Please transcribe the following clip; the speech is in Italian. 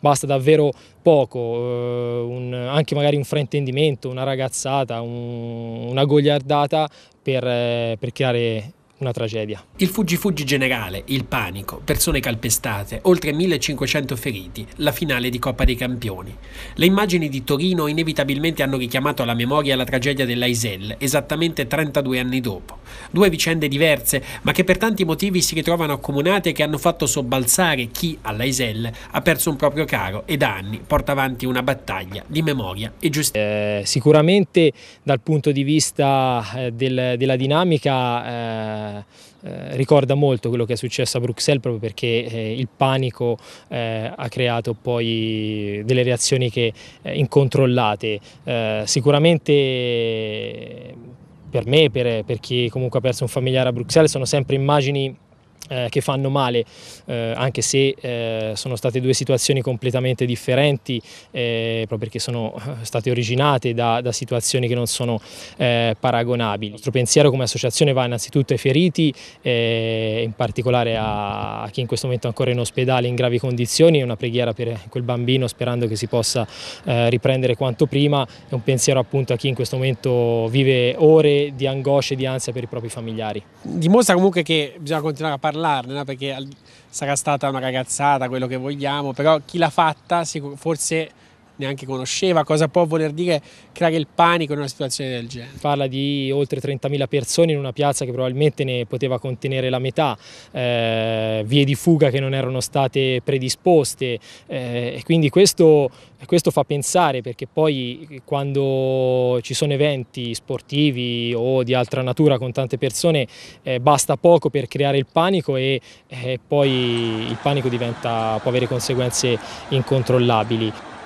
basta davvero poco, eh, un, anche magari un fraintendimento, una ragazzata, un, una gogliardata per, eh, per creare una tragedia. Il fuggi-fuggi generale, il panico, persone calpestate, oltre 1500 feriti, la finale di Coppa dei Campioni. Le immagini di Torino inevitabilmente hanno richiamato alla memoria la tragedia dell'Aisel, esattamente 32 anni dopo. Due vicende diverse, ma che per tanti motivi si ritrovano accomunate e che hanno fatto sobbalzare chi all'Aisel ha perso un proprio caro e da anni porta avanti una battaglia di memoria e giustizia. Eh, sicuramente dal punto di vista eh, del, della dinamica eh, eh ricorda molto quello che è successo a Bruxelles proprio perché eh, il panico eh, ha creato poi delle reazioni che, incontrollate. sicuramente per me, per, per chi comunque ha perso un familiare a Bruxelles, sono sempre immagini eh, che fanno male, eh, anche se eh, sono state due situazioni completamente differenti, eh, proprio perché sono eh, state originate da, da situazioni che non sono eh, paragonabili. Il nostro pensiero come associazione va innanzitutto ai feriti, in particolare a, a, chi in questo momento è ancora in ospedale in gravi condizioni, una preghiera per quel bambino sperando che si possa riprendere quanto prima, e un pensiero appunto a chi in questo momento vive ore di angoscia e di ansia per i propri familiari. Dimostra comunque che bisogna continuare a parlare parlarne, no? perché sarà stata una ragazzata, quello che vogliamo, però chi l'ha fatta forse neanche conosceva, cosa può voler dire creare il panico in una situazione del genere. Parla di oltre 30.000 persone in una piazza che probabilmente ne poteva contenere la metà, eh, vie di fuga che non erano state predisposte eh, e quindi questo, questo fa pensare perché poi quando ci sono eventi sportivi o di altra natura con tante persone eh, basta poco per creare il panico e eh, poi il panico diventa, può avere conseguenze incontrollabili.